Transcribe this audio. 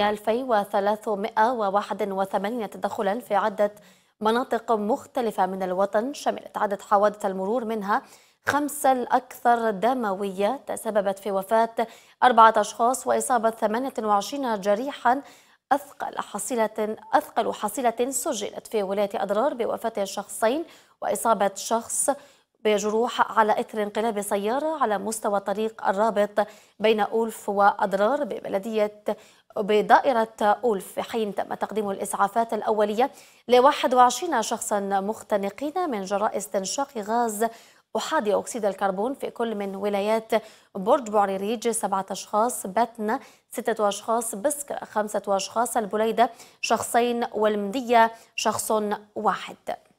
2381 تدخلا في عدة مناطق مختلفة من الوطن شملت عدد حوادث المرور منها خمسة الأكثر دموية تسببت في وفاة أربعة أشخاص وإصابة 28 جريحا أثقل حصيلة أثقل حصيلة سجلت في ولاية أضرار بوفاة شخصين وإصابة شخص بجروح على إثر انقلاب سيارة على مستوى طريق الرابط بين أولف وأضرار ببلدية بدائرة أولف في حين تم تقديم الإسعافات الأولية ل 21 شخصا مختنقين من جراء استنشاق غاز أحادي أكسيد الكربون في كل من ولايات برج بوريريج سبعة أشخاص باتنا ستة أشخاص بسكر خمسة أشخاص البليدة شخصين والمدية شخص واحد